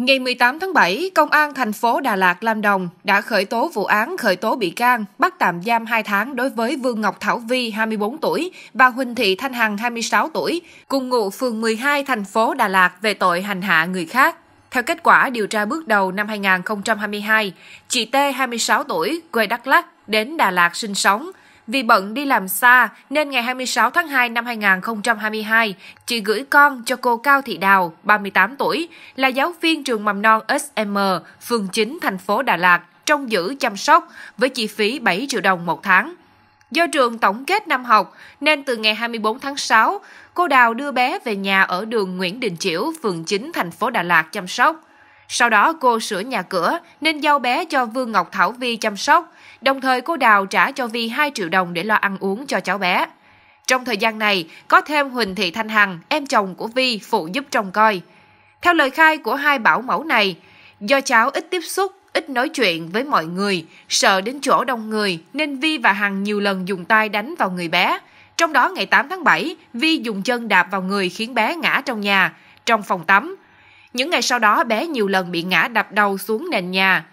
Ngày 18 tháng 7, Công an thành phố Đà Lạt Lâm Đồng đã khởi tố vụ án khởi tố bị can, bắt tạm giam 2 tháng đối với Vương Ngọc Thảo Vi, 24 tuổi, và Huỳnh Thị Thanh Hằng, 26 tuổi, cùng ngụ phường 12 thành phố Đà Lạt về tội hành hạ người khác. Theo kết quả điều tra bước đầu năm 2022, chị T, 26 tuổi, quê Đắk Lắk, đến Đà Lạt sinh sống, vì bận đi làm xa nên ngày 26 tháng 2 năm 2022, chị gửi con cho cô Cao Thị Đào, 38 tuổi, là giáo viên trường mầm non SM, phường 9, thành phố Đà Lạt, trông giữ chăm sóc với chi phí 7 triệu đồng một tháng. Do trường tổng kết năm học nên từ ngày 24 tháng 6, cô Đào đưa bé về nhà ở đường Nguyễn Đình Chiểu, phường 9, thành phố Đà Lạt chăm sóc. Sau đó cô sửa nhà cửa nên giao bé cho Vương Ngọc Thảo Vi chăm sóc, đồng thời cô Đào trả cho Vi 2 triệu đồng để lo ăn uống cho cháu bé. Trong thời gian này, có thêm Huỳnh Thị Thanh Hằng, em chồng của Vi phụ giúp trông coi. Theo lời khai của hai bảo mẫu này, do cháu ít tiếp xúc, ít nói chuyện với mọi người, sợ đến chỗ đông người nên Vi và Hằng nhiều lần dùng tay đánh vào người bé. Trong đó ngày 8 tháng 7, Vi dùng chân đạp vào người khiến bé ngã trong nhà, trong phòng tắm, những ngày sau đó bé nhiều lần bị ngã đập đầu xuống nền nhà.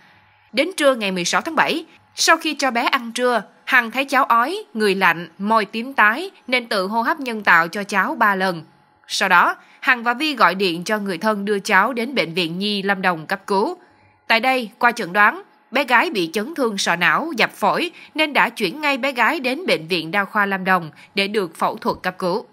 Đến trưa ngày 16 tháng 7, sau khi cho bé ăn trưa, Hằng thấy cháu ói, người lạnh, môi tím tái nên tự hô hấp nhân tạo cho cháu 3 lần. Sau đó, Hằng và Vi gọi điện cho người thân đưa cháu đến Bệnh viện Nhi Lâm Đồng cấp cứu. Tại đây, qua chẩn đoán, bé gái bị chấn thương sọ não, dập phổi nên đã chuyển ngay bé gái đến Bệnh viện Đa khoa Lâm Đồng để được phẫu thuật cấp cứu.